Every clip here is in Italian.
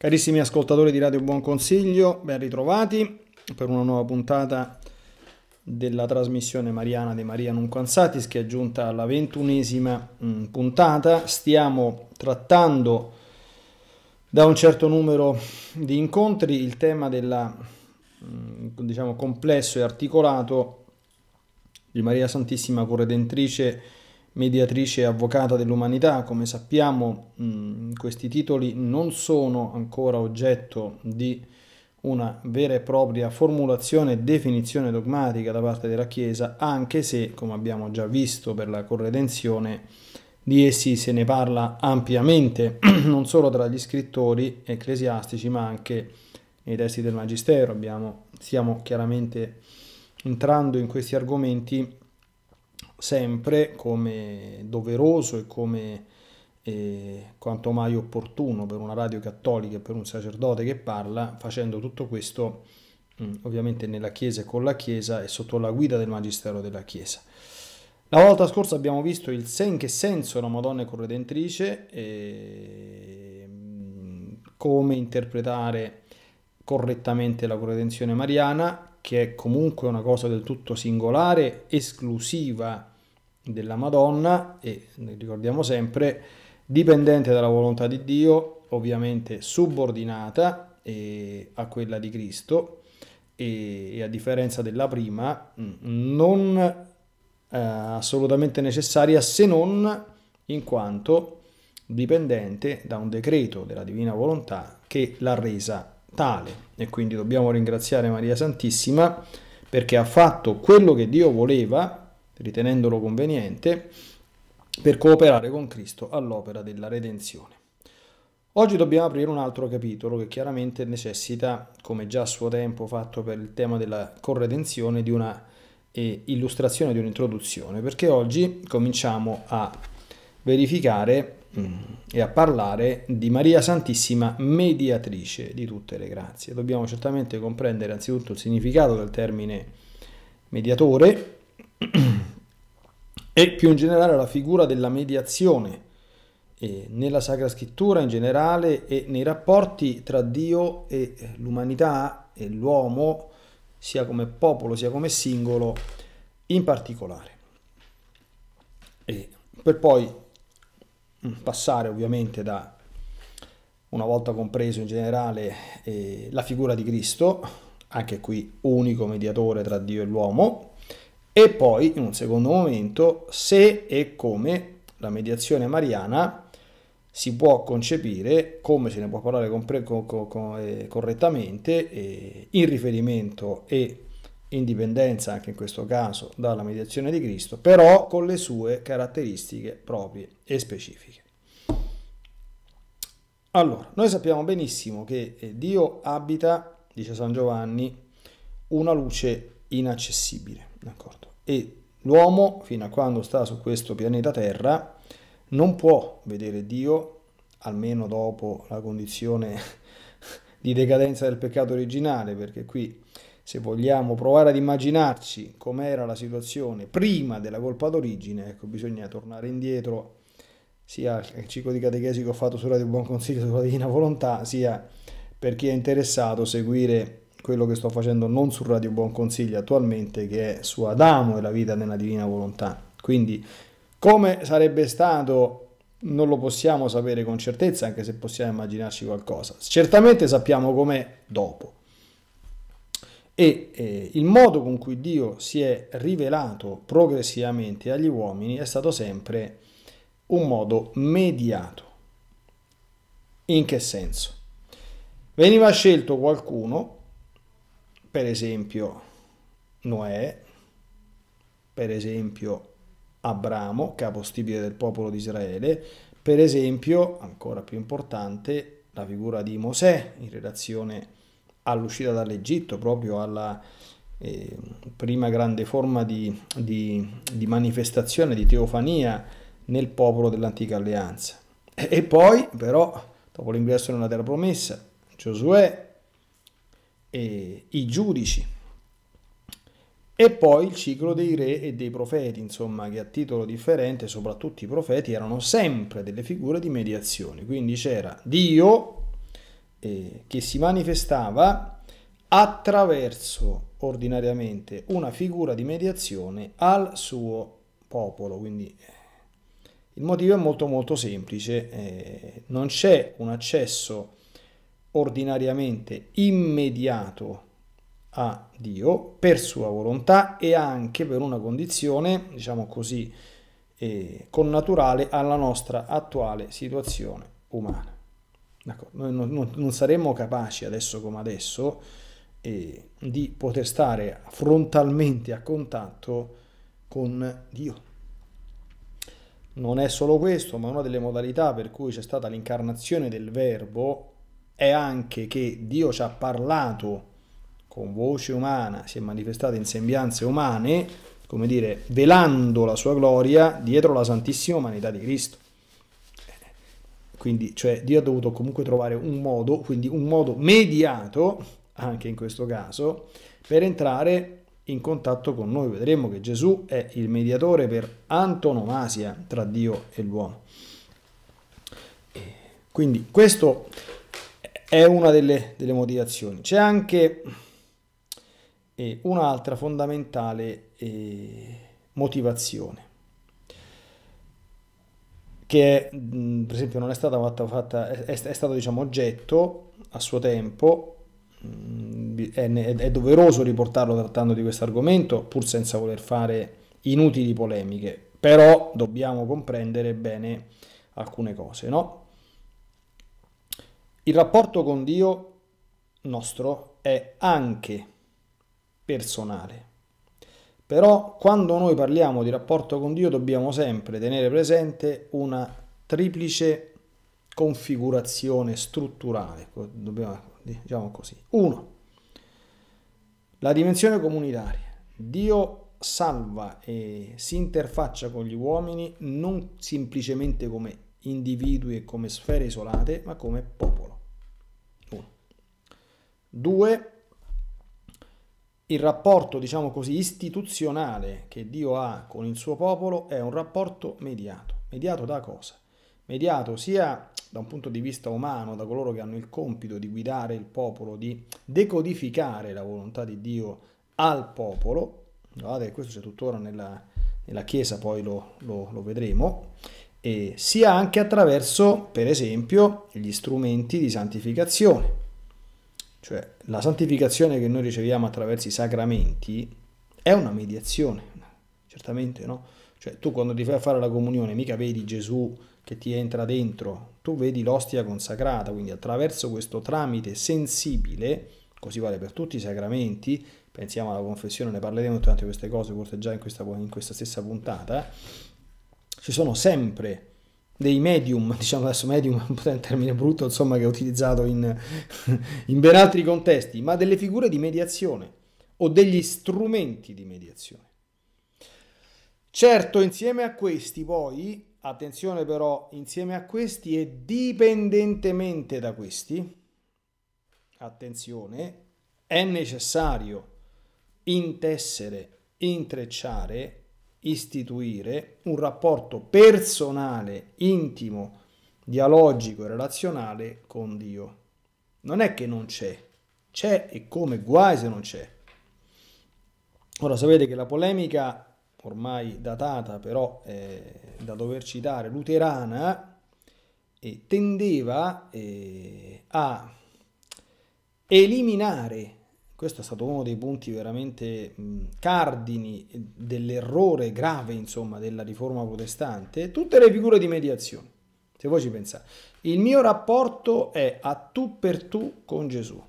Carissimi ascoltatori di Radio Buon Consiglio, ben ritrovati per una nuova puntata della trasmissione Mariana di Maria Nunquanzatis che è giunta alla ventunesima mm, puntata. Stiamo trattando da un certo numero di incontri il tema del mm, diciamo, complesso e articolato di Maria Santissima Corredentrice mediatrice e avvocata dell'umanità. Come sappiamo mm, questi titoli non sono ancora oggetto di una vera e propria formulazione e definizione dogmatica da parte della Chiesa, anche se, come abbiamo già visto per la corredenzione, di essi se ne parla ampiamente, non solo tra gli scrittori ecclesiastici, ma anche nei testi del Magistero. Abbiamo, stiamo chiaramente entrando in questi argomenti sempre come doveroso e come eh, quanto mai opportuno per una radio cattolica e per un sacerdote che parla, facendo tutto questo mm, ovviamente nella Chiesa e con la Chiesa e sotto la guida del Magistero della Chiesa. La volta scorsa abbiamo visto il se in che senso la Madonna è corredentrice, e mm, come interpretare correttamente la corredenzione mariana, che è comunque una cosa del tutto singolare, esclusiva della Madonna e ricordiamo sempre dipendente dalla volontà di Dio, ovviamente subordinata eh, a quella di Cristo e, e a differenza della prima mm, non eh, assolutamente necessaria se non in quanto dipendente da un decreto della divina volontà che l'ha resa tale e quindi dobbiamo ringraziare Maria Santissima perché ha fatto quello che Dio voleva ritenendolo conveniente, per cooperare con Cristo all'opera della redenzione. Oggi dobbiamo aprire un altro capitolo che chiaramente necessita, come già a suo tempo fatto per il tema della corredenzione, di una eh, illustrazione, di un'introduzione, perché oggi cominciamo a verificare mh, mm, e a parlare di Maria Santissima, mediatrice di tutte le grazie. Dobbiamo certamente comprendere anzitutto il significato del termine mediatore e più in generale la figura della mediazione eh, nella Sacra Scrittura in generale e nei rapporti tra Dio e l'umanità e l'uomo, sia come popolo sia come singolo in particolare. E per poi mm, passare ovviamente da una volta compreso in generale eh, la figura di Cristo, anche qui unico mediatore tra Dio e l'uomo, e poi, in un secondo momento, se e come la mediazione mariana si può concepire, come se ne può parlare compre- co- co- eh, correttamente, eh, in riferimento e in dipendenza anche in questo caso dalla mediazione di Cristo, però con le sue caratteristiche proprie e specifiche. Allora, noi sappiamo benissimo che eh, Dio abita, dice San Giovanni, una luce inaccessibile, d'accordo? e l'uomo, fino a quando sta su questo pianeta Terra, non può vedere Dio, almeno dopo la condizione di decadenza del peccato originale, perché qui se vogliamo provare ad immaginarci com'era la situazione prima della colpa d'origine, ecco, bisogna tornare indietro sia al ciclo di catechesi che ho fatto sulla del Buon Consiglio sulla Divina Volontà, sia per chi è interessato seguire quello che sto facendo non su Radio Buon Consiglio attualmente, che è su Adamo e la vita nella divina volontà. Quindi come sarebbe stato non lo possiamo sapere con certezza, anche se possiamo immaginarci qualcosa. Certamente sappiamo com'è dopo. E eh, il modo con cui Dio si è rivelato progressivamente agli uomini è stato sempre un modo mediato. In che senso? Veniva scelto qualcuno per esempio Noè, per esempio Abramo, capostipite del popolo di Israele, per esempio, ancora più importante, la figura di Mosè in relazione all'uscita dall'Egitto, proprio alla eh, prima grande forma di, di, di manifestazione, di teofania nel popolo dell'antica alleanza. E poi, però, dopo l'ingresso nella terra promessa, Giosuè eh, i giudici. E poi il ciclo dei re e dei profeti, insomma, che a titolo differente, soprattutto i profeti, erano sempre delle figure di mediazione. Quindi c'era Dio eh, che si manifestava attraverso ordinariamente una figura di mediazione al suo popolo. Quindi eh, il motivo è molto molto semplice, eh, non c'è un accesso ordinariamente immediato a Dio per sua volontà e anche per una condizione, diciamo così, eh, connaturale alla nostra attuale situazione umana. Noi non, non, saremmo capaci adesso come adesso eh, di poter stare frontalmente a contatto con Dio. Non è solo questo, ma una delle modalità per cui c'è stata l'incarnazione del Verbo è anche che Dio ci ha parlato con voce umana, si è manifestato in sembianze umane, come dire, velando la sua gloria dietro la santissima umanità di Cristo. Quindi, cioè, Dio ha dovuto comunque trovare un modo, quindi un modo mediato, anche in questo caso, per entrare in contatto con noi. Vedremo che Gesù è il mediatore per antonomasia tra Dio e l'uomo. Quindi questo è una delle, delle motivazioni. C'è anche eh, un'altra fondamentale eh, motivazione che è, mh, per esempio non è stata fatta, fatta è, è, stato diciamo oggetto a suo tempo mh, è, è, doveroso riportarlo trattando di questo argomento pur senza voler fare inutili polemiche però dobbiamo comprendere bene alcune cose no? Il rapporto con Dio nostro è anche personale. Però quando noi parliamo di rapporto con Dio dobbiamo sempre tenere presente una triplice configurazione strutturale, ecco, dobbiamo, diciamo così. Uno, la dimensione comunitaria. Dio salva e si interfaccia con gli uomini non semplicemente come individui e come sfere isolate, ma come popolo. Due, il rapporto, diciamo così, istituzionale che Dio ha con il suo popolo è un rapporto mediato. Mediato da cosa? Mediato sia da un punto di vista umano, da coloro che hanno il compito di guidare il popolo, di decodificare la volontà di Dio al popolo, guardate questo c'è tuttora nella, nella Chiesa, poi lo, lo, lo vedremo, e sia anche attraverso, per esempio, gli strumenti di santificazione. Cioè la santificazione che noi riceviamo attraverso i sacramenti è una mediazione, certamente no? Cioè tu quando ti fai a fare la comunione mica vedi Gesù che ti entra dentro, tu vedi l'ostia consacrata, quindi attraverso questo tramite sensibile, così vale per tutti i sacramenti, pensiamo alla confessione, ne parleremo di tante queste cose forse già in questa, in questa stessa puntata, ci sono sempre dei medium, diciamo adesso medium è un termine brutto insomma che è utilizzato in, in ben altri contesti, ma delle figure di mediazione o degli strumenti di mediazione. Certo, insieme a questi poi, attenzione però, insieme a questi e dipendentemente da questi, attenzione, è necessario intessere, intrecciare istituire un rapporto personale, intimo, dialogico e relazionale con Dio. Non è che non c'è, c'è e come guai se non c'è. Ora sapete che la polemica, ormai datata però è da dover citare, luterana, tendeva eh, a eliminare questo è stato uno dei punti veramente cardini dell'errore grave, insomma, della riforma protestante. Tutte le figure di mediazione, se voi ci pensate. Il mio rapporto è a tu per tu con Gesù.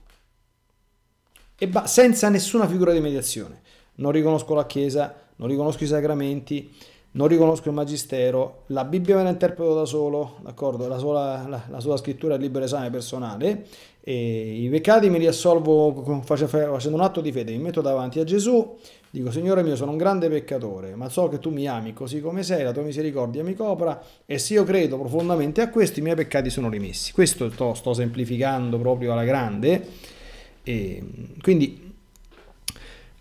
E senza nessuna figura di mediazione. Non riconosco la Chiesa, non riconosco i sacramenti, non riconosco il magistero, la Bibbia me la interpreto da solo, d'accordo? La, sola, la, la sola scrittura è il libero esame personale, e i peccati me li assolvo facendo un atto di fede, mi metto davanti a Gesù, dico Signore mio sono un grande peccatore, ma so che tu mi ami così come sei, la tua misericordia mi copra e se io credo profondamente a questo i miei peccati sono rimessi. Questo sto, sto semplificando proprio alla grande. E, quindi,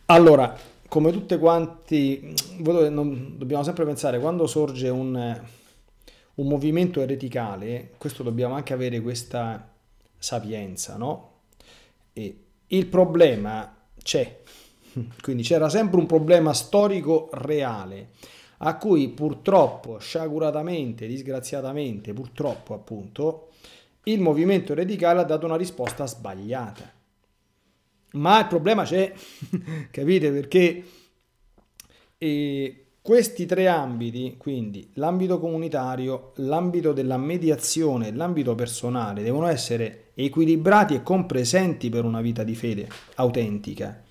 allora, come tutte quanti, dobbiamo sempre pensare, quando sorge un, un movimento ereticale, questo dobbiamo anche avere questa sapienza, no? E il problema c'è, quindi c'era sempre un problema storico reale a cui purtroppo, sciaguratamente, disgraziatamente, purtroppo appunto, il movimento ereticale ha dato una risposta sbagliata. Ma il problema c'è, capite? Perché eh, questi tre ambiti, quindi l'ambito comunitario, l'ambito della mediazione e l'ambito personale, devono essere equilibrati e compresenti per una vita di fede autentica.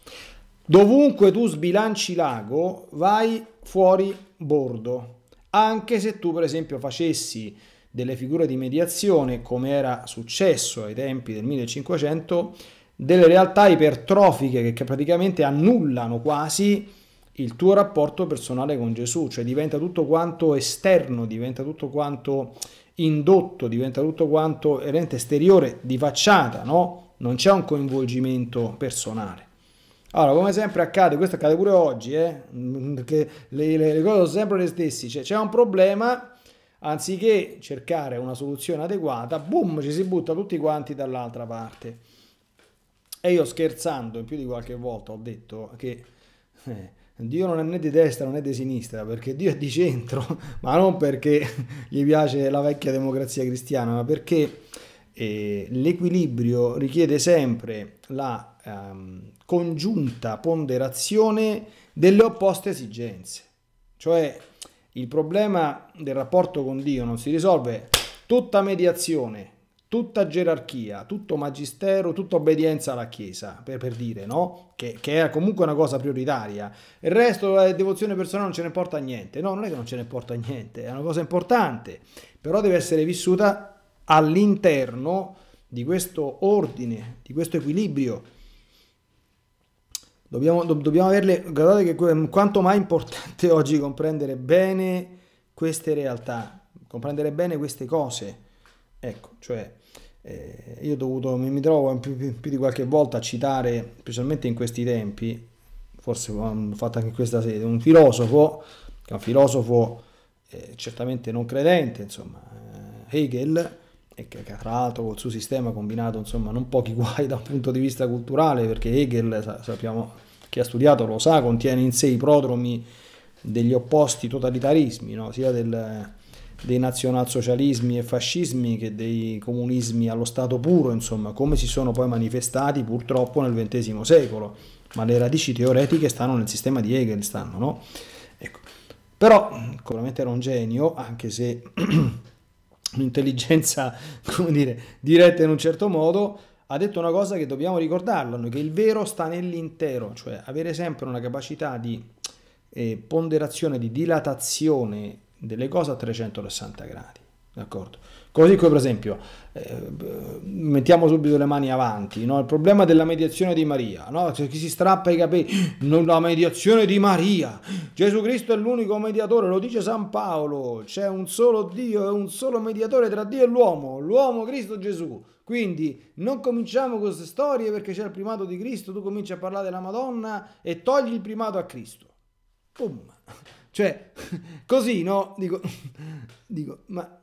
Dovunque tu sbilanci l'ago, vai fuori bordo. Anche se tu, per esempio, facessi delle figure di mediazione, come era successo ai tempi del 1500, delle realtà ipertrofiche che praticamente annullano quasi il tuo rapporto personale con Gesù, cioè diventa tutto quanto esterno, diventa tutto quanto indotto, diventa tutto quanto erente esteriore, di facciata, no? Non c'è un coinvolgimento personale. Allora, come sempre accade, questo accade pure oggi, eh? perché mm, le, le, le cose sono sempre le stesse, cioè c'è un problema, anziché cercare una soluzione adeguata, boom, ci si butta tutti quanti dall'altra parte. E io scherzando in più di qualche volta ho detto che eh, Dio non è né di destra né di sinistra, perché Dio è di centro, ma non perché gli piace la vecchia democrazia cristiana, ma perché eh, l'equilibrio richiede sempre la ehm, congiunta ponderazione delle opposte esigenze. Cioè il problema del rapporto con Dio non si risolve tutta mediazione tutta gerarchia, tutto magistero, tutta obbedienza alla Chiesa, per, per dire, no? Che, che, era comunque una cosa prioritaria. Il resto, la devozione personale non ce ne importa niente. No, non è che non ce ne importa niente, è una cosa importante, però deve essere vissuta all'interno di questo ordine, di questo equilibrio. Dobbiamo, do, dobbiamo averle, guardate che quanto mai importante oggi comprendere bene queste realtà, comprendere bene queste cose. Ecco, cioè eh, io dovuto, mi, mi, trovo più, più, più, di qualche volta a citare, specialmente in questi tempi, forse l'ho fatto anche in questa sede, un filosofo, che è un filosofo eh, certamente non credente, insomma, eh, Hegel, e che, tra l'altro col suo sistema ha combinato insomma, non pochi guai da un punto di vista culturale, perché Hegel, sa, sappiamo, chi ha studiato lo sa, contiene in sé i prodromi degli opposti totalitarismi, no? sia del dei nazionalsocialismi e fascismi che dei comunismi allo stato puro, insomma, come si sono poi manifestati purtroppo nel XX secolo, ma le radici teoretiche stanno nel sistema di Hegel, stanno, no? Ecco. Però sicuramente era un genio, anche se un'intelligenza, come dire, diretta in un certo modo, ha detto una cosa che dobbiamo ricordarla, che il vero sta nell'intero, cioè avere sempre una capacità di eh, ponderazione, di dilatazione delle cose a 360 gradi. D'accordo? Così come per esempio, eh, mettiamo subito le mani avanti, no? il problema della mediazione di Maria, no? c'è chi si strappa i capelli, non la mediazione di Maria, Gesù Cristo è l'unico mediatore, lo dice San Paolo, c'è un solo Dio e un solo mediatore tra Dio e l'uomo, l'uomo Cristo Gesù. Quindi non cominciamo con queste storie perché c'è il primato di Cristo, tu cominci a parlare della Madonna e togli il primato a Cristo. Boom. Cioè, così, no? Dico, dico, ma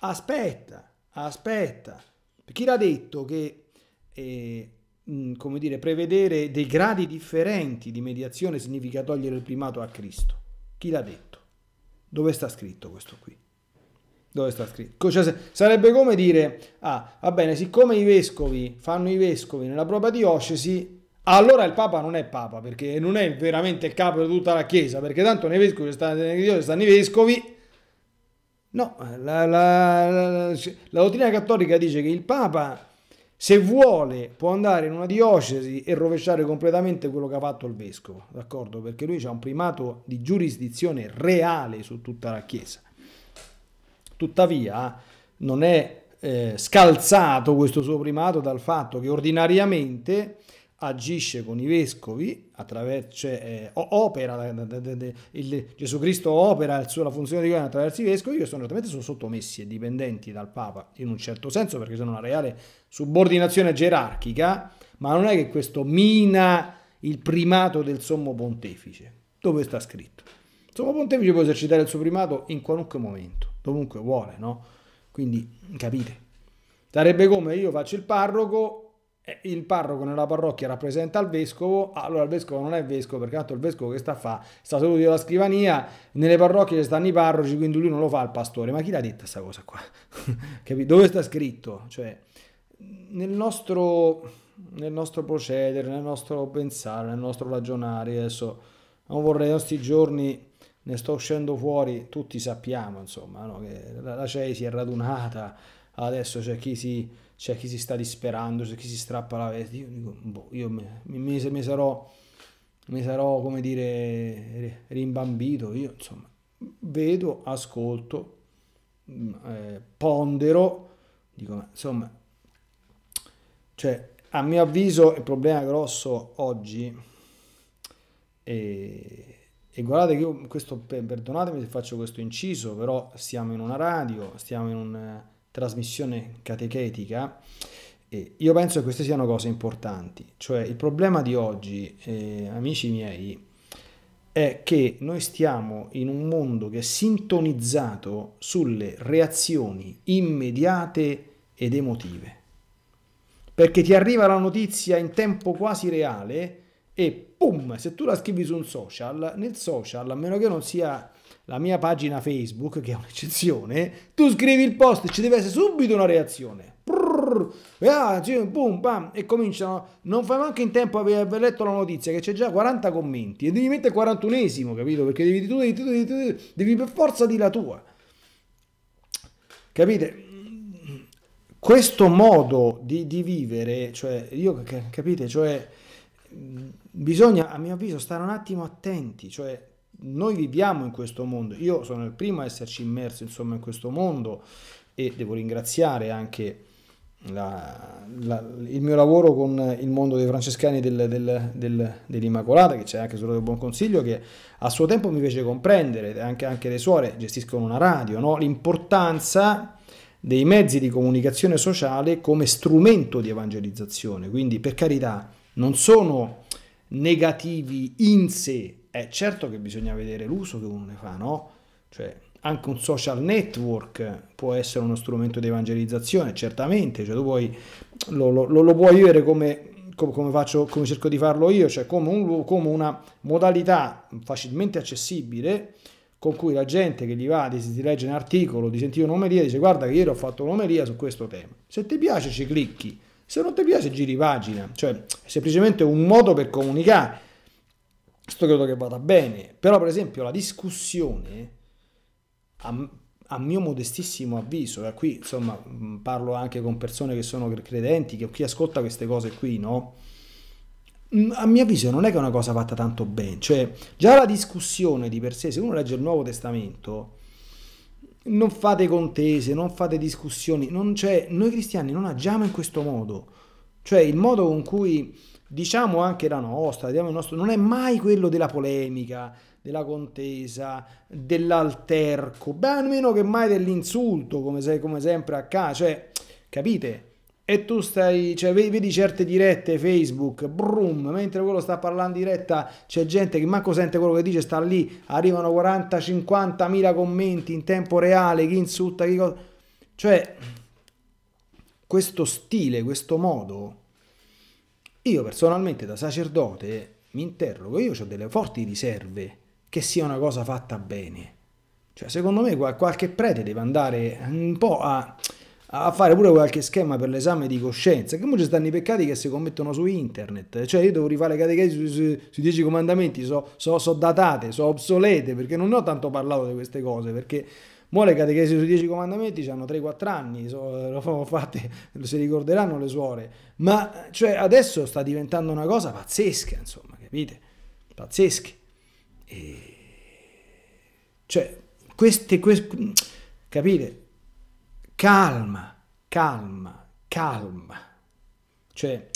aspetta, aspetta. Chi l'ha detto che, eh, come dire, prevedere dei gradi differenti di mediazione significa togliere il primato a Cristo? Chi l'ha detto? Dove sta scritto questo qui? Dove sta scritto? Cioè, sarebbe come dire, ah, va bene, siccome i vescovi fanno i vescovi nella propria diocesi, allora il Papa non è Papa, perché non è veramente il capo di tutta la Chiesa, perché tanto nei vescovi stanno, stanno i vescovi. No, la, la, la, la dottrina cattolica dice che il Papa, se vuole, può andare in una diocesi e rovesciare completamente quello che ha fatto il vescovo, d'accordo? Perché lui ha un primato di giurisdizione reale su tutta la Chiesa. Tuttavia, non è eh, scalzato questo suo primato dal fatto che ordinariamente agisce con i vescovi, attraverso, cioè, eh, opera, eh, il, Gesù Cristo opera suo, la funzione di governo attraverso i vescovi che sono, sono sottomessi e dipendenti dal Papa in un certo senso perché sono una reale subordinazione gerarchica, ma non è che questo mina il primato del sommo pontefice, dove sta scritto. Il sommo pontefice può esercitare il suo primato in qualunque momento, dovunque vuole, no? Quindi capite. Sarebbe come io faccio il parroco eh, il parroco nella parrocchia rappresenta il vescovo, allora il vescovo non è vescovo perché tanto il vescovo che sta a fare Sta seduto alla scrivania, nelle parrocchie ci stanno i parroci, quindi lui non lo fa il pastore. Ma chi l'ha detta questa cosa qua? Dove sta scritto? Cioè, nel nostro, nel nostro procedere, nel nostro pensare, nel nostro ragionare, adesso non vorrei i nostri giorni ne sto uscendo fuori, tutti sappiamo insomma no? che la, la CEI si è radunata, adesso c'è chi si c'è chi si sta disperando, c'è chi si strappa la veste, io dico, boh, io me, mi, mi, sarò, mi sarò, come dire, rimbambito, io insomma, vedo, ascolto, mm, eh, pondero, dico, insomma, cioè, a mio avviso il problema grosso oggi, è, e guardate che io, questo, perdonatemi se faccio questo inciso, però stiamo in una radio, stiamo in un trasmissione catechetica, eh, io penso che queste siano cose importanti. Cioè il problema di oggi, eh, amici miei, è che noi stiamo in un mondo che è sintonizzato sulle reazioni immediate ed emotive. Perché ti arriva la notizia in tempo quasi reale e pum, se tu la scrivi su un social, nel social, a meno che non sia la mia pagina Facebook, che è un'eccezione, tu scrivi il post, ci deve essere subito una reazione. Prrr, ah, sì, boom, bam, e cominciano. Non fai neanche in tempo a aver letto la notizia che c'è già 40 commenti e devi mettere 41esimo, capito? Perché devi, tu, devi, tu, devi, devi, devi per forza di la tua. Capite? Questo modo di, di vivere, cioè, io capite, cioè, mm, bisogna a mio avviso stare un attimo attenti, cioè noi viviamo in questo mondo, io sono il primo a esserci immerso insomma in questo mondo e devo ringraziare anche la, la, il mio lavoro con il mondo dei francescani del, del, del, dell'Immacolata, che c'è anche solo del Buon Consiglio, che a suo tempo mi fece comprendere, anche, anche le suore gestiscono una radio, no? l'importanza dei mezzi di comunicazione sociale come strumento di evangelizzazione. Quindi, per carità, non sono negativi in sé, è certo che bisogna vedere l'uso che uno ne fa, no? Cioè, anche un social network può essere uno strumento di evangelizzazione, certamente, cioè, puoi, lo, lo, lo, puoi vivere come, come, faccio, come, cerco di farlo io, cioè come, un, come una modalità facilmente accessibile con cui la gente che gli va di, di leggere un articolo, di sentire un'omelia, dice guarda che ieri ho fatto un'omelia su questo tema. Se ti piace ci clicchi, se non ti piace giri pagina, cioè è semplicemente un modo per comunicare questo credo che vada bene, però per esempio la discussione, a, a mio modestissimo avviso, e qui insomma parlo anche con persone che sono credenti, che chi ascolta queste cose qui, no? a mio avviso non è che è una cosa fatta tanto bene, cioè già la discussione di per sé, se uno legge il Nuovo Testamento, non fate contese, non fate discussioni, non noi cristiani non agiamo in questo modo, cioè il modo con cui diciamo anche la nostra, diciamo nostro, non è mai quello della polemica, della contesa, dell'alterco, ben meno che mai dell'insulto, come, se, come sempre a casa, cioè, capite? E tu stai, cioè, vedi, vedi certe dirette Facebook, brum, mentre quello sta parlando in diretta, c'è gente che manco sente quello che dice, sta lì, arrivano 40-50 mila commenti in tempo reale, chi insulta, chi cosa... Cioè, questo stile, questo modo io personalmente da sacerdote mi interrogo, io ho delle forti riserve che sia una cosa fatta bene. Cioè, secondo me qualche prete deve andare un po' a, a fare pure qualche schema per l'esame di coscienza, che ci stanno i peccati che si commettono su internet, cioè io devo rifare catechesi sui su dieci comandamenti, so, so, so datate, so obsolete, perché non ne ho tanto parlato di queste cose, perché Mo' le catechesi sui dieci comandamenti hanno 3-4 anni, so, lo fatte, si ricorderanno le suore, ma cioè, adesso sta diventando una cosa pazzesca, insomma, capite? Pazzesca. E... Cioè, queste, queste... capite? Calma, calma, calma. Cioè,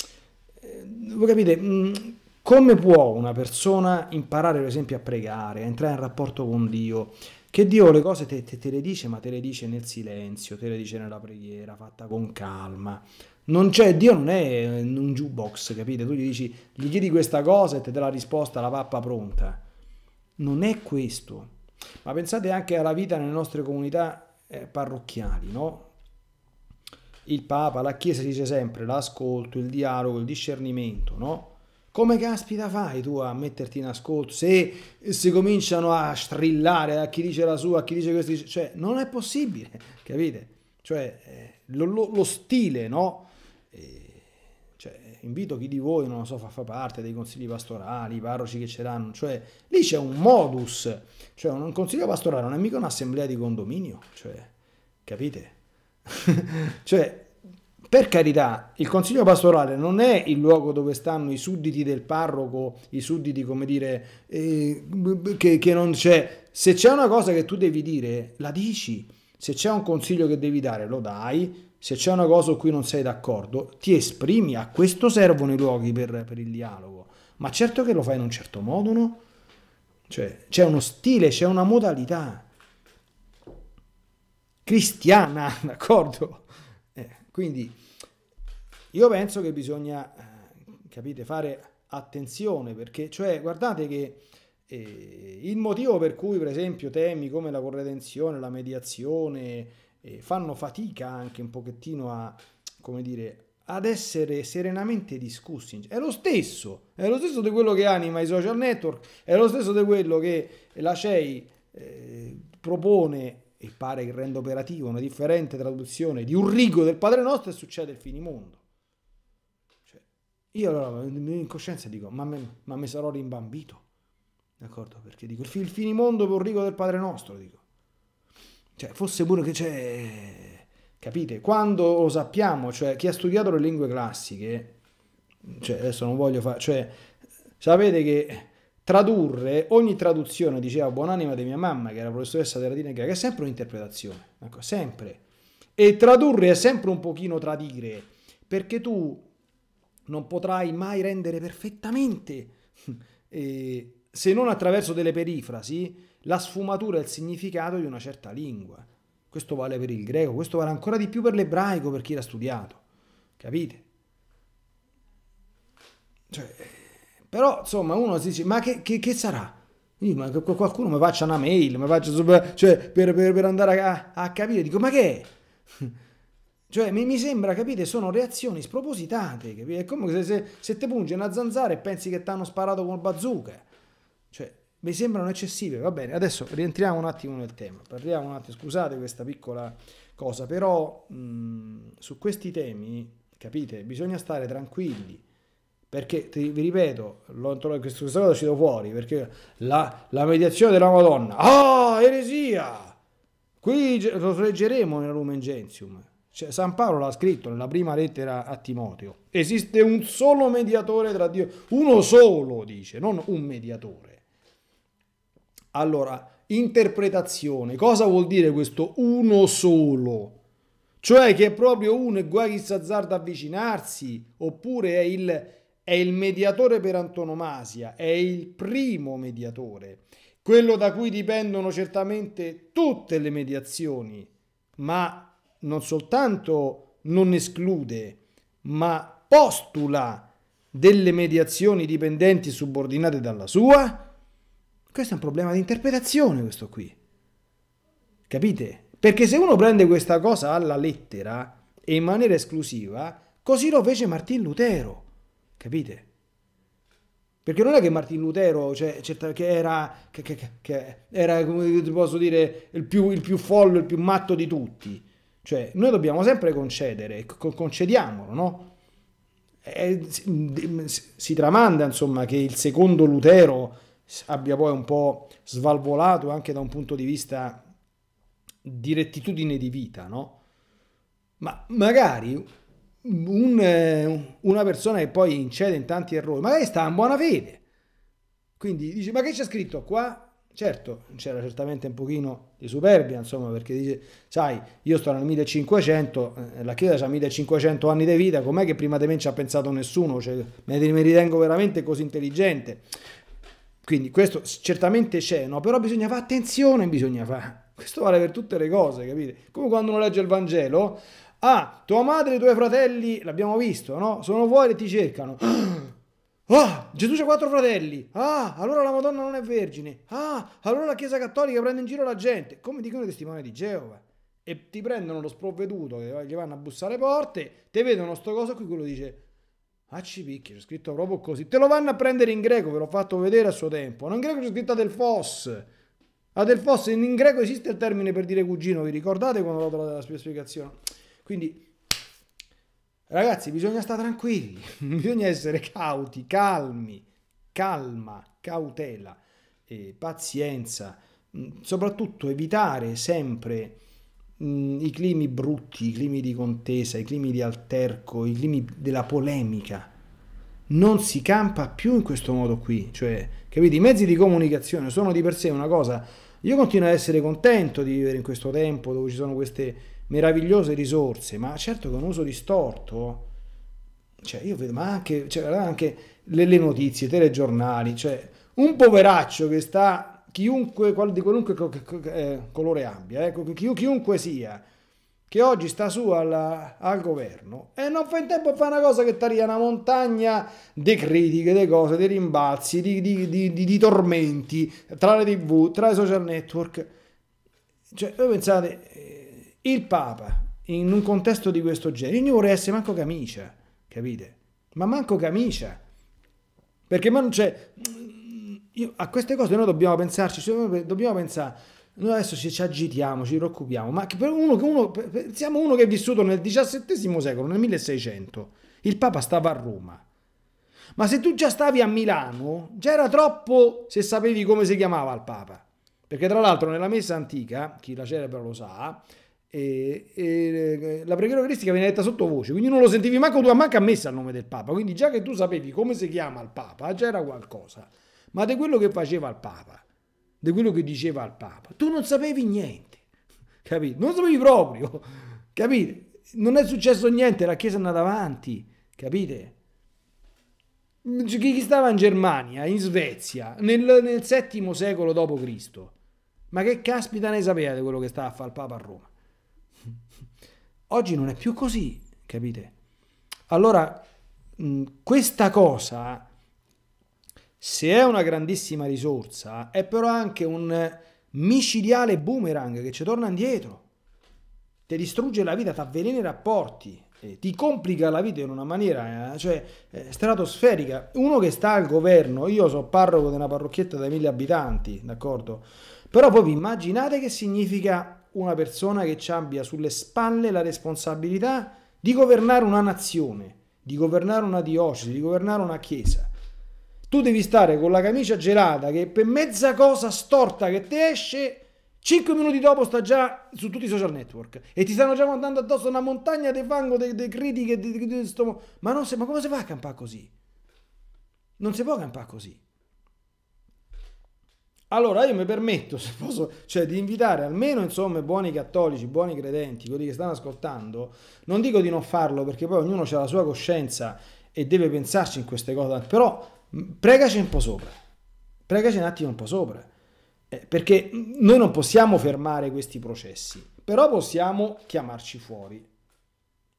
eh, voi capite, mm, come può una persona imparare, per esempio, a pregare, a entrare in rapporto con Dio? Che Dio le cose te, te, te, le dice, ma te le dice nel silenzio, te le dice nella preghiera, fatta con calma. Non c'è, Dio non è eh, un jukebox, capite? Tu gli dici, gli chiedi questa cosa e te dà la risposta, la pappa pronta. Non è questo. Ma pensate anche alla vita nelle nostre comunità eh, parrocchiali, no? Il Papa, la Chiesa dice sempre l'ascolto, il dialogo, il discernimento, no? Come caspita fai tu a metterti in ascolto se si cominciano a strillare a chi dice la sua, a chi dice questo, cioè non è possibile, capite? Cioè eh, lo, lo, lo, stile, no? Eh, cioè, invito chi di voi, non lo so, fa, fa parte dei consigli pastorali, i parroci che ce l'hanno, cioè lì c'è un modus, cioè un consiglio pastorale non è mica un'assemblea di condominio, cioè, capite? cioè per carità, il consiglio pastorale non è il luogo dove stanno i sudditi del parroco, i sudditi, come dire, eh, che, che non c'è. Se c'è una cosa che tu devi dire, la dici. Se c'è un consiglio che devi dare, lo dai. Se c'è una cosa su cui non sei d'accordo, ti esprimi. A questo servono i luoghi per, per il dialogo. Ma certo che lo fai in un certo modo, no? Cioè, c'è uno stile, c'è una modalità cristiana, d'accordo? Eh, quindi io penso che bisogna, eh, capite, fare attenzione perché, cioè, guardate che eh, il motivo per cui, per esempio, temi come la corredenzione, la mediazione eh, fanno fatica anche un pochettino a, come dire, ad essere serenamente discussi. È lo stesso, è lo stesso di quello che anima i social network, è lo stesso di quello che la CEI eh, propone e pare che renda operativo una differente traduzione di un rigo del Padre Nostro e succede il finimondo. Io allora in coscienza dico, ma me, ma me sarò rimbambito. D'accordo? Perché dico, il finimondo per rigo del Padre nostro, dico. Cioè, fosse pure che c'è... Capite? Quando lo sappiamo, cioè chi ha studiato le lingue classiche, cioè adesso non voglio fare... Cioè, sapete che tradurre, ogni traduzione, diceva buonanima di mia mamma, che era professoressa della latina greca, è sempre un'interpretazione, ecco, sempre. E tradurre è sempre un pochino tradire, perché tu non potrai mai rendere perfettamente, eh, se non attraverso delle perifrasi, la sfumatura e il significato di una certa lingua. Questo vale per il greco, questo vale ancora di più per l'ebraico, per chi l'ha studiato. Capite? Cioè, però, insomma, uno si dice, ma che, che, che sarà? Io, ma qualcuno mi faccia una mail, mi faccia, cioè, per, per, per andare a, a capire, dico, ma che è? Cioè, mi, sembra, capite, sono reazioni spropositate, capite? È come se, se, se te punge una zanzara e pensi che ti hanno sparato con bazooka. Cioè, mi sembrano eccessive, va bene. Adesso rientriamo un attimo nel tema, parliamo un attimo, scusate questa piccola cosa, però mh, su questi temi, capite, bisogna stare tranquilli perché ti, vi ripeto, questa cosa questo lo fuori, perché la, la, mediazione della Madonna, ah, eresia, qui lo leggeremo nella Lumen Gentium, cioè, San Paolo l'ha scritto nella prima lettera a Timoteo. Esiste un solo mediatore tra Dio, uno solo, dice, non un mediatore. Allora, interpretazione, cosa vuol dire questo uno solo? Cioè che è proprio uno e guai chi s'azzarda avvicinarsi, oppure è il, è il mediatore per antonomasia, è il primo mediatore, quello da cui dipendono certamente tutte le mediazioni, ma non soltanto non esclude, ma postula delle mediazioni dipendenti subordinate dalla sua, questo è un problema di interpretazione questo qui. Capite? Perché se uno prende questa cosa alla lettera e in maniera esclusiva, così lo fece Martin Lutero. Capite? Perché non è che Martin Lutero, cioè, che era, che, che, che era, come posso dire, il più, il più follo, il più matto di tutti cioè, noi dobbiamo sempre concedere, concediamolo, no? E eh, mm, si tramanda, insomma, che il secondo Lutero abbia poi un po' svalvolato anche da un punto di vista di rettitudine di vita, no? Ma magari un, eh, una persona che poi incede in tanti errori, magari sta in buona fede. Quindi dice, ma che c'è scritto qua? Certo, c'era certamente un pochino di superbia, insomma, perché dice, sai, io sto nel 1500, eh, la Chiesa ha 1500 anni di vita, com'è che prima di me ci ha pensato nessuno? Cioè, me mi ritengo veramente così intelligente. Quindi questo certamente c'è, no? Però bisogna fare attenzione, bisogna fare. Questo vale per tutte le cose, capite? Come quando uno legge il Vangelo, ah, tua madre e i tuoi fratelli, l'abbiamo visto, no? Sono fuori e ti cercano. Ah, Gesù c'ha quattro fratelli. Ah, allora la Madonna non è vergine. Ah, allora la Chiesa Cattolica prende in giro la gente. Come dicono i testimoni di Geova. E ti prendono lo sprovveduto che gli vanno a bussare porte, te vedono sto coso qui, quello dice Ah ci picchia, c'è scritto proprio così. Te lo vanno a prendere in greco, ve l'ho fatto vedere a suo tempo. Non in greco c'è scritto Adelfos. Adelfos, in greco esiste il termine per dire cugino, vi ricordate quando l'ho dato la spiegazione? Quindi Ragazzi, bisogna stare tranquilli, bisogna essere cauti, calmi, calma, cautela, eh, pazienza, mm, soprattutto evitare sempre mh, mm, i climi brutti, i climi di contesa, i climi di alterco, i climi della polemica. Non si campa più in questo modo qui, cioè, capite, i mezzi di comunicazione sono di per sé una cosa... Io continuo ad essere contento di vivere in questo tempo dove ci sono queste meravigliose risorse, ma certo con uso distorto, cioè io vedo, ma anche, cioè, anche le, le notizie, i telegiornali, cioè un poveraccio che sta, chiunque, di qualunque eh, colore abbia, eh, chiunque sia, che oggi sta su alla, al governo e non fa in tempo a fare una cosa che taria una montagna di critiche, di cose, di rimbalzi, di, di, di, di, tormenti tra le tv, tra i social network. Cioè, voi pensate, il Papa in un contesto di questo genere, io vorrei essere manco camicia, capite? Ma manco camicia. Perché ma non c'è... Mm, io, a queste cose noi dobbiamo pensarci, cioè, dobbiamo pensare, noi adesso ci, ci, agitiamo, ci preoccupiamo, ma che per uno, che uno, pensiamo uno che è vissuto nel XVII secolo, nel 1600, il Papa stava a Roma. Ma se tu già stavi a Milano, già era troppo se sapevi come si chiamava il Papa. Perché tra l'altro nella messa antica, chi la celebra lo sa, e, e, eh, la preghiera eucaristica viene detta sottovoce, quindi non lo sentivi manco tu, manca a messa il nome del Papa, quindi già che tu sapevi come si chiama il Papa, già c'era qualcosa, ma di quello che faceva il Papa, di quello che diceva il Papa, tu non sapevi niente, capito? Non sapevi proprio, capite? Non è successo niente, la Chiesa è andata avanti, capite? Mm, chi stava in Germania, in Svezia, nel, nel VII secolo d.C., ma che caspita ne sapeva di quello che stava a fare il Papa a Roma? Oggi non è più così, capite? Allora, mh, questa cosa, se è una grandissima risorsa, è però anche un micidiale boomerang che ci torna indietro. Ti distrugge la vita, ti avvelena i rapporti, eh, ti complica la vita in una maniera eh, cioè, eh, stratosferica. Uno che sta al governo, io sono parroco di una parrocchietta da mille abitanti, d'accordo? Però poi vi immaginate che significa una persona che ci abbia sulle spalle la responsabilità di governare una nazione, di governare una diocesi, di governare una chiesa. Tu devi stare con la camicia gelata che per mezza cosa storta che ti esce, 5 minuti dopo sta già su tutti i social network e ti stanno già mandando addosso una montagna di fango, di critiche, de, de, de, ma, ma come si fa a campare così? Non si può campare così. Allora io mi permetto, se posso, cioè, di invitare almeno insomma buoni cattolici, buoni credenti, quelli che stanno ascoltando, non dico di non farlo perché poi ognuno ha la sua coscienza e deve pensarci in queste cose, però pregaci un po' sopra, pregaci un attimo un po' sopra, eh, perché noi non possiamo fermare questi processi, però possiamo chiamarci fuori.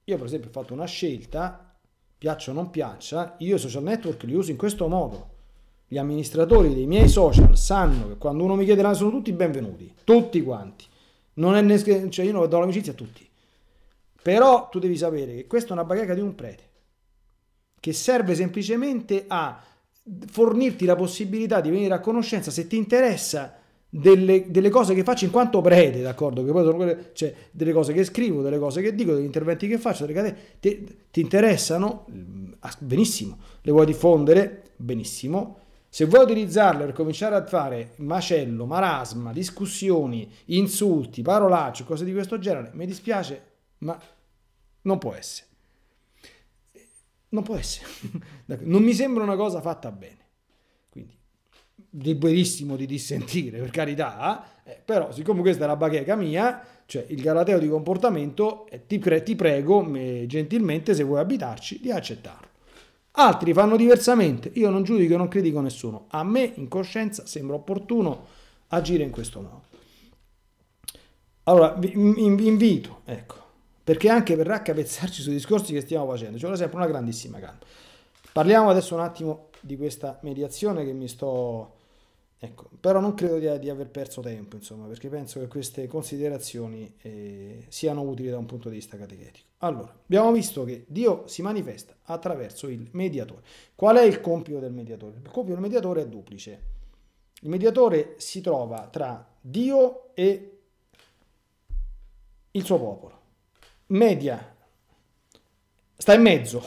Io per esempio ho fatto una scelta, piaccia o non piaccia, io i social network li uso in questo modo gli amministratori dei miei social sanno che quando uno mi chiederà sono tutti benvenuti, tutti quanti. Non è ne- cioè io non do l'amicizia a tutti. Però tu devi sapere che questa è una bacheca di un prete che serve semplicemente a fornirti la possibilità di venire a conoscenza se ti interessa delle, delle cose che faccio in quanto prete, d'accordo? Che poi sono quelle, cioè, delle cose che scrivo, delle cose che dico, degli interventi che faccio, delle cose ti, ti interessano, mm, benissimo, le vuoi diffondere, benissimo se vuoi utilizzarle per cominciare a fare macello, marasma, discussioni, insulti, parolacce, cose di questo genere, mi dispiace, ma non può essere. Non può essere. non mi sembra una cosa fatta bene. Quindi, liberissimo di dissentire, per carità, eh, eh, però siccome questa è la bacheca mia, cioè il galateo di comportamento, eh, ti, pre- ti prego, me, gentilmente, se vuoi abitarci, di accettarlo. Altri fanno diversamente, io non giudico e non critico nessuno. A me, in coscienza, sembra opportuno agire in questo modo. Allora, vi invito, ecco, perché anche per raccapezzarci sui discorsi che stiamo facendo, ci vuole sempre una grandissima gamba. Parliamo adesso un attimo di questa mediazione che mi sto Ecco, però non credo di, di, aver perso tempo, insomma, perché penso che queste considerazioni eh, siano utili da un punto di vista catechetico. Allora, abbiamo visto che Dio si manifesta attraverso il mediatore. Qual è il compito del mediatore? Il compito del mediatore è duplice. Il mediatore si trova tra Dio e il suo popolo. Media, sta in mezzo,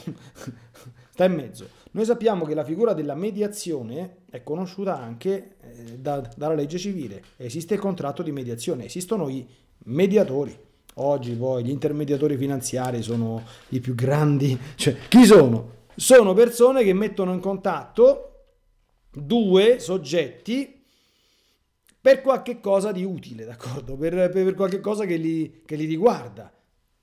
sta in mezzo. Noi sappiamo che la figura della mediazione è conosciuta anche eh, da, dalla legge civile, esiste il contratto di mediazione, esistono i mediatori. Oggi poi gli intermediatori finanziari sono i più grandi, cioè chi sono? Sono persone che mettono in contatto due soggetti per qualche cosa di utile, d'accordo? Per, per, per qualche cosa che li, che li riguarda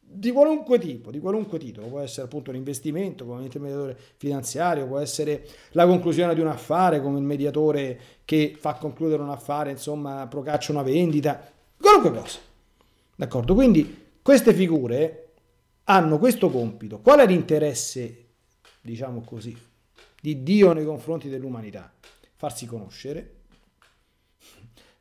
di qualunque tipo, di qualunque titolo, può essere appunto un investimento come un intermediatore finanziario, può essere la conclusione di un affare come il mediatore che fa concludere un affare, insomma, procaccia una vendita, qualunque cosa. D'accordo? Quindi queste figure hanno questo compito. Qual è l'interesse, diciamo così, di Dio nei confronti dell'umanità? Farsi conoscere,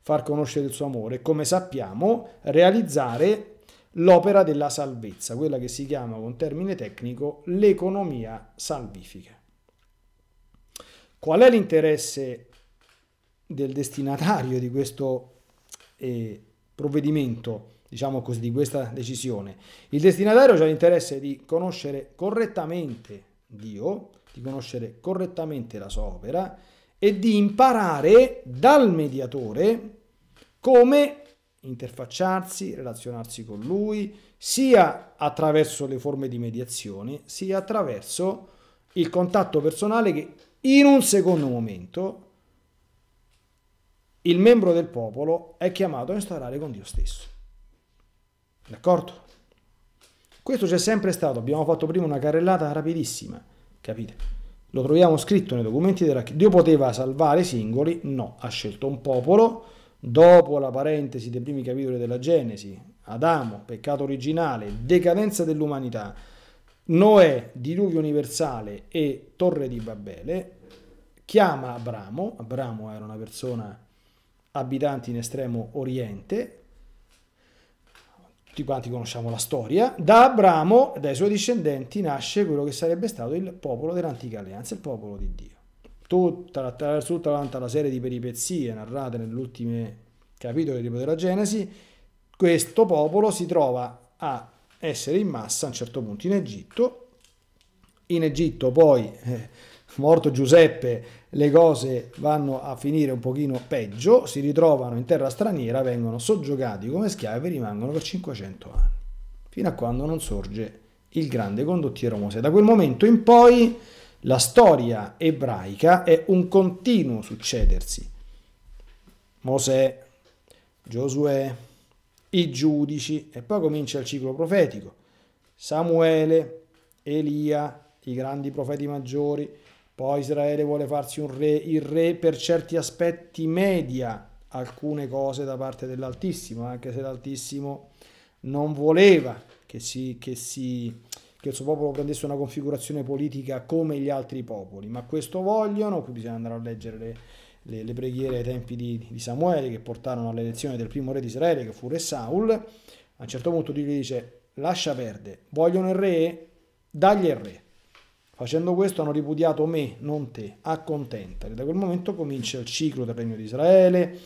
far conoscere il suo amore, come sappiamo, realizzare l'opera della salvezza, quella che si chiama con termine tecnico l'economia salvifica. Qual è l'interesse del destinatario di questo eh, provvedimento, diciamo così, di questa decisione? Il destinatario ha l'interesse di conoscere correttamente Dio, di conoscere correttamente la sua opera e di imparare dal mediatore come interfacciarsi, relazionarsi con lui, sia attraverso le forme di mediazione, sia attraverso il contatto personale che in un secondo momento il membro del popolo è chiamato a instaurare con Dio stesso. D'accordo? Questo c'è sempre stato, abbiamo fatto prima una carrellata rapidissima, capite? Lo troviamo scritto nei documenti della Chiesa. Dio poteva salvare i singoli? No, ha scelto un popolo Dopo la parentesi dei primi capitoli della Genesi, Adamo, peccato originale, decadenza dell'umanità, Noè, diluvio universale e torre di Babele, chiama Abramo, Abramo era una persona abitante in estremo oriente, tutti quanti conosciamo la storia, da Abramo e dai suoi discendenti nasce quello che sarebbe stato il popolo dell'antica alleanza, il popolo di Dio tutta attraverso tutta quanta la serie di peripezie narrate nell'ultimo capitolo del libro della Genesi, questo popolo si trova a essere in massa a un certo punto in Egitto. In Egitto poi, eh, morto Giuseppe, le cose vanno a finire un pochino peggio, si ritrovano in terra straniera, vengono soggiogati come schiavi e rimangono per 500 anni, fino a quando non sorge il grande condottiero Mosè. Da quel momento in poi la storia ebraica è un continuo succedersi. Mosè, Giosuè, i giudici e poi comincia il ciclo profetico. Samuele, Elia, i grandi profeti maggiori, poi Israele vuole farsi un re, il re per certi aspetti media alcune cose da parte dell'Altissimo, anche se l'Altissimo non voleva che si, che si che il suo popolo prendesse una configurazione politica come gli altri popoli, ma questo vogliono, qui bisogna andare a leggere le, le, le preghiere ai tempi di, di, Samuele che portarono all'elezione del primo re di Israele che fu Re Saul, a un certo punto Dio gli dice lascia perdere, vogliono il re? Dagli il re. Facendo questo hanno ripudiato me, non te, accontentali. Da quel momento comincia il ciclo del regno di Israele,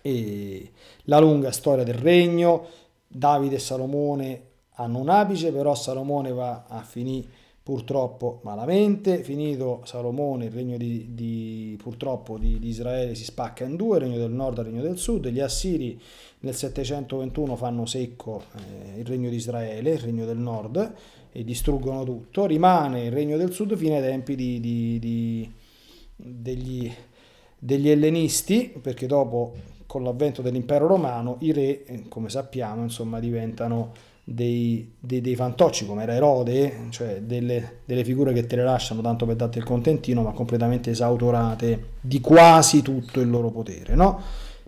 e la lunga storia del regno, Davide e Salomone hanno un Annunabige, però Salomone va a finire purtroppo malamente, finito Salomone il regno di, di purtroppo di, di, Israele si spacca in due, il regno del nord e il regno del sud, gli Assiri nel 721 fanno secco eh, il regno di Israele, il regno del nord e distruggono tutto, rimane il regno del sud fino ai tempi di, degli, degli ellenisti, perché dopo con l'avvento dell'impero romano i re, eh, come sappiamo, insomma diventano dei, dei, dei, fantocci come era Erode, cioè delle, delle figure che te le lasciano tanto per darti il contentino, ma completamente esautorate di quasi tutto il loro potere, no?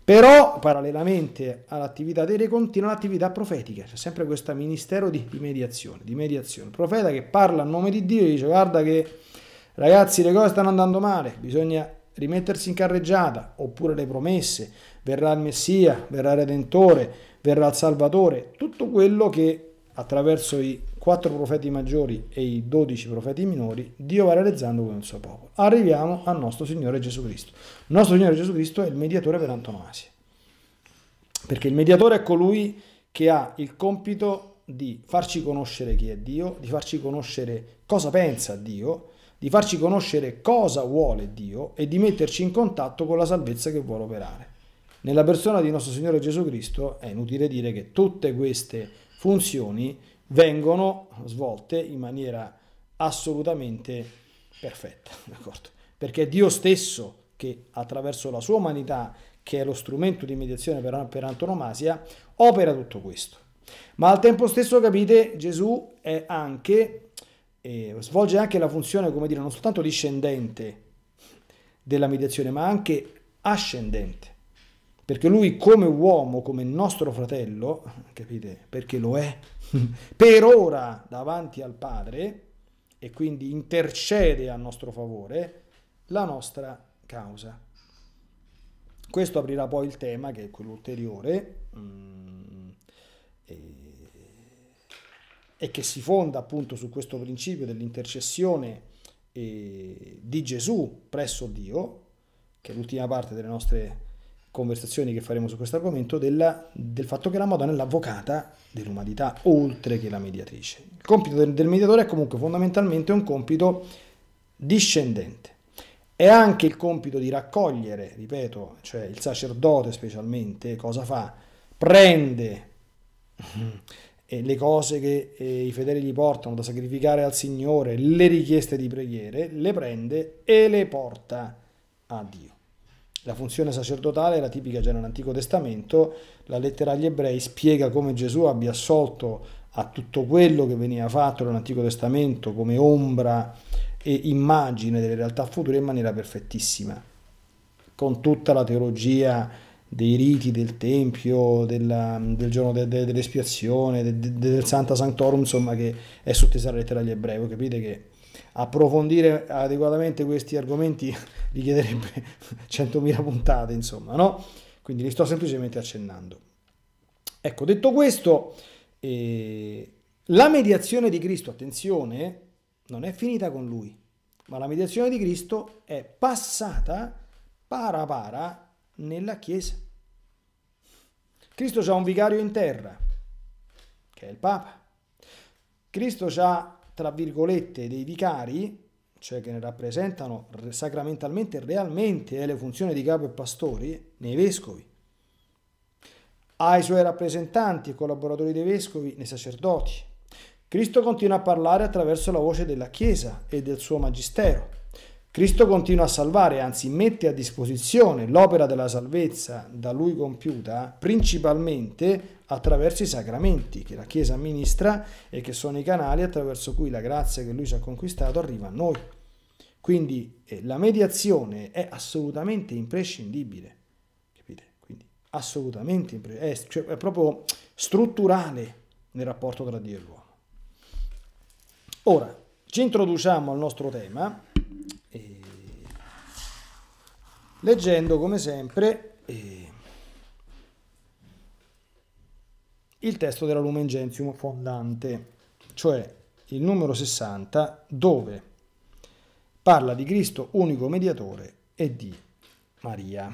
Però, parallelamente all'attività dei re, continua l'attività profetica, c'è sempre questo ministero di, di, mediazione, di mediazione. Il profeta che parla a nome di Dio e dice guarda che ragazzi le cose stanno andando male, bisogna rimettersi in carreggiata, oppure le promesse, verrà il Messia, verrà il Redentore, verrà il Salvatore, tutto quello che attraverso i quattro profeti maggiori e i dodici profeti minori, Dio va realizzando con il suo popolo. Arriviamo al nostro Signore Gesù Cristo. Il nostro Signore Gesù Cristo è il mediatore per antonomasia, perché il mediatore è colui che ha il compito di farci conoscere chi è Dio, di farci conoscere cosa pensa Dio, di farci conoscere cosa vuole Dio e di metterci in contatto con la salvezza che vuole operare. Nella persona di nostro Signore Gesù Cristo è inutile dire che tutte queste funzioni vengono svolte in maniera assolutamente perfetta, d'accordo? Perché è Dio stesso che attraverso la sua umanità, che è lo strumento di mediazione per, per antonomasia, opera tutto questo. Ma al tempo stesso, capite, Gesù è anche eh, svolge anche la funzione, come dire, non soltanto discendente della mediazione, ma anche ascendente. Perché lui come uomo, come nostro fratello, capite? Perché lo è, per ora davanti al Padre, e quindi intercede a nostro favore, la nostra causa. Questo aprirà poi il tema, che è quello ulteriore, mm, e e che si fonda appunto su questo principio dell'intercessione eh, di Gesù presso Dio, che è l'ultima parte delle nostre conversazioni che faremo su questo argomento, del, del fatto che la Madonna è l'avvocata dell'umanità, oltre che la mediatrice. Il compito del, del mediatore è comunque fondamentalmente un compito discendente. È anche il compito di raccogliere, ripeto, cioè il sacerdote specialmente, cosa fa? Prende eh, le cose che eh, i fedeli gli portano da sacrificare al Signore, le richieste di preghiere, le prende e le porta a Dio. La funzione sacerdotale era tipica già nell'Antico Testamento, la lettera agli ebrei spiega come Gesù abbia assolto a tutto quello che veniva fatto nell'Antico Testamento come ombra e immagine delle realtà future in maniera perfettissima, con tutta la teologia dei riti del Tempio, della, del giorno de, de, dell'espiazione, de, del Santa Sanctorum, insomma, che è sottesa la lettera agli ebrei. Voi capite che approfondire adeguatamente questi argomenti richiederebbe 100.000 puntate, insomma, no? Quindi li sto semplicemente accennando. Ecco, detto questo, eh, la mediazione di Cristo, attenzione, non è finita con lui, ma la mediazione di Cristo è passata para para nella Chiesa. Cristo ha un vicario in terra, che è il Papa. Cristo ha, tra virgolette, dei vicari, cioè che ne rappresentano sacramentalmente realmente eh, le funzioni di capo e pastori, nei vescovi. Ha i suoi rappresentanti e collaboratori dei vescovi, nei sacerdoti. Cristo continua a parlare attraverso la voce della Chiesa e del suo magistero. Cristo continua a salvare, anzi mette a disposizione l'opera della salvezza da lui compiuta principalmente attraverso i sacramenti che la Chiesa amministra e che sono i canali attraverso cui la grazia che lui ci ha conquistato arriva a noi. Quindi eh, la mediazione è assolutamente imprescindibile, capite? Quindi assolutamente imprescindibile, è, cioè, è proprio strutturale nel rapporto tra Dio e l'uomo. Ora, ci introduciamo al nostro tema leggendo come sempre eh, il testo della Lumen Gentium fondante, cioè il numero 60 dove parla di Cristo unico mediatore e di Maria.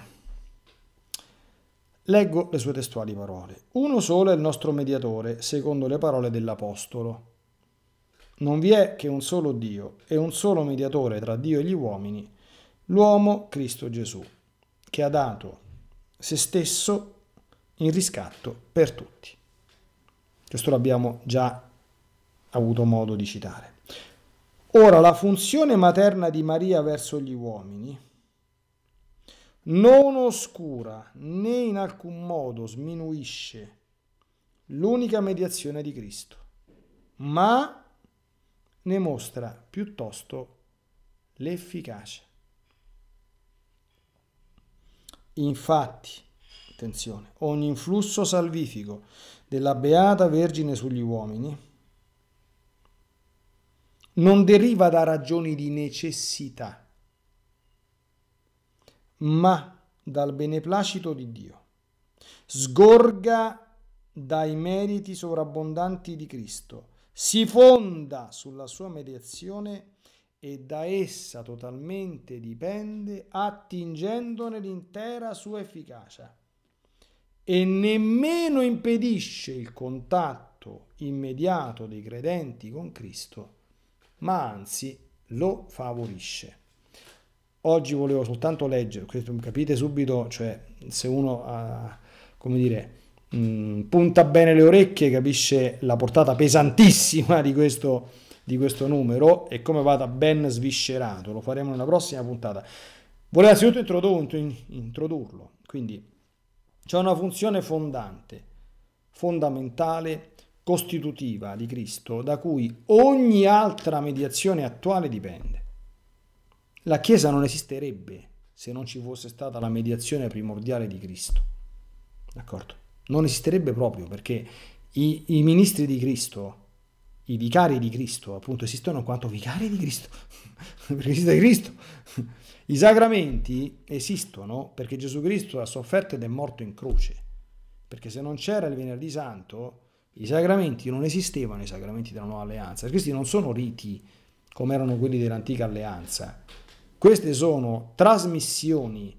Leggo le sue testuali parole. Uno solo è il nostro mediatore, secondo le parole dell'Apostolo. Non vi è che un solo Dio e un solo mediatore tra Dio e gli uomini, l'uomo Cristo Gesù, che ha dato se stesso in riscatto per tutti. Questo l'abbiamo già avuto modo di citare. Ora, la funzione materna di Maria verso gli uomini non oscura né in alcun modo sminuisce l'unica mediazione di Cristo, ma ne mostra piuttosto l'efficacia. Infatti, attenzione, ogni influsso salvifico della Beata Vergine sugli uomini non deriva da ragioni di necessità, ma dal beneplacito di Dio. Sgorga dai meriti sovrabbondanti di Cristo, si fonda sulla sua mediazione e da essa totalmente dipende attingendone l'intera sua efficacia e nemmeno impedisce il contatto immediato dei credenti con Cristo, ma anzi lo favorisce. Oggi volevo soltanto leggere, capite subito, cioè se uno ha, come dire, mh, mm, punta bene le orecchie, capisce la portata pesantissima di questo di questo numero e come vada ben sviscerato, lo faremo nella prossima puntata. Volevo innanzitutto introdurlo, quindi c'è una funzione fondante, fondamentale, costitutiva di Cristo, da cui ogni altra mediazione attuale dipende. La Chiesa non esisterebbe se non ci fosse stata la mediazione primordiale di Cristo. D'accordo? Non esisterebbe proprio perché i, i ministri di Cristo i vicari di Cristo, appunto esistono quanto vicari di Cristo, perché esiste Cristo. I sacramenti esistono perché Gesù Cristo ha sofferto ed è morto in croce, perché se non c'era il venerdì santo, i sacramenti non esistevano, i sacramenti della nuova alleanza, questi non sono riti come erano quelli dell'antica alleanza, queste sono trasmissioni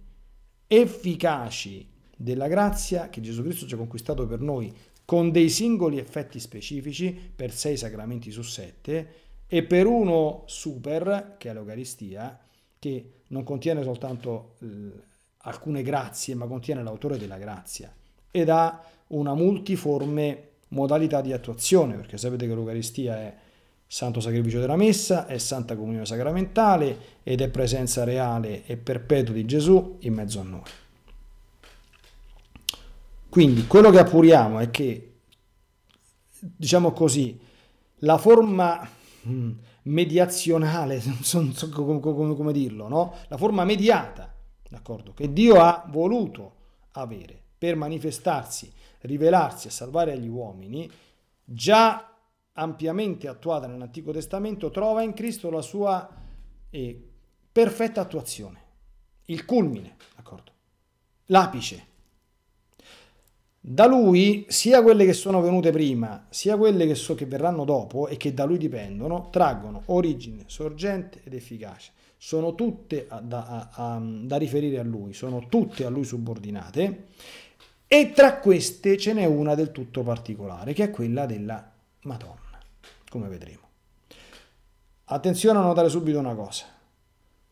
efficaci della grazia che Gesù Cristo ci ha conquistato per noi con dei singoli effetti specifici per sei sacramenti su sette e per uno super, che è l'Eucaristia, che non contiene soltanto eh, alcune grazie, ma contiene l'autore della grazia ed ha una multiforme modalità di attuazione, perché sapete che l'Eucaristia è santo sacrificio della messa, è santa comunione sacramentale ed è presenza reale e perpetua di Gesù in mezzo a noi. Quindi quello che appuriamo è che, diciamo così, la forma mm, mediazionale, non so come dirlo, no? la forma mediata, d'accordo, che Dio ha voluto avere per manifestarsi, rivelarsi e salvare gli uomini, già ampiamente attuata nell'Antico Testamento, trova in Cristo la sua eh, perfetta attuazione, il culmine, d'accordo, l'apice da lui sia quelle che sono venute prima, sia quelle che, so, che verranno dopo e che da lui dipendono, traggono origine, sorgente ed efficacia. Sono tutte a, da, a, a, da riferire a lui, sono tutte a lui subordinate e tra queste ce n'è una del tutto particolare, che è quella della Madonna, come vedremo. Attenzione a notare subito una cosa.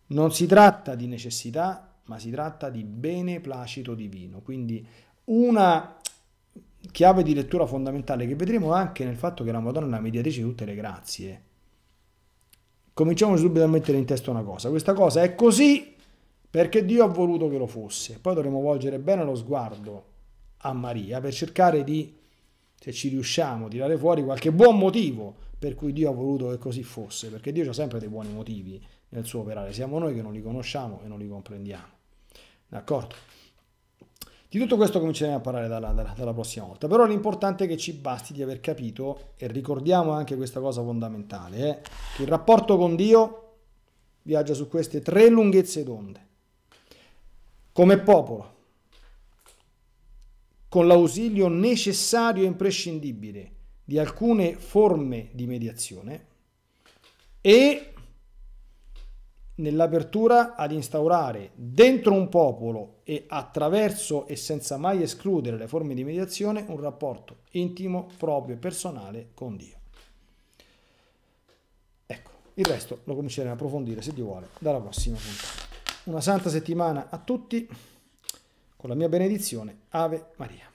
Non si tratta di necessità, ma si tratta di beneplacito divino, quindi una chiave di lettura fondamentale che vedremo anche nel fatto che la Madonna è la mediatrice di tutte le grazie. Cominciamo subito a mettere in testa una cosa, questa cosa è così perché Dio ha voluto che lo fosse. Poi dovremo volgere bene lo sguardo a Maria per cercare di, se ci riusciamo, tirare fuori qualche buon motivo per cui Dio ha voluto che così fosse, perché Dio ha sempre dei buoni motivi nel suo operare, siamo noi che non li conosciamo e non li comprendiamo. D'accordo? Di tutto questo cominceremo a parlare dalla, dalla, dalla, prossima volta, però l'importante è che ci basti di aver capito, e ricordiamo anche questa cosa fondamentale, eh, che il rapporto con Dio viaggia su queste tre lunghezze d'onde. Come popolo, con l'ausilio necessario e imprescindibile di alcune forme di mediazione, e nell'apertura ad instaurare dentro un popolo e attraverso e senza mai escludere le forme di mediazione un rapporto intimo, proprio e personale con Dio. Ecco, il resto lo cominceremo a approfondire se Dio vuole dalla prossima puntata. Una santa settimana a tutti, con la mia benedizione, Ave Maria.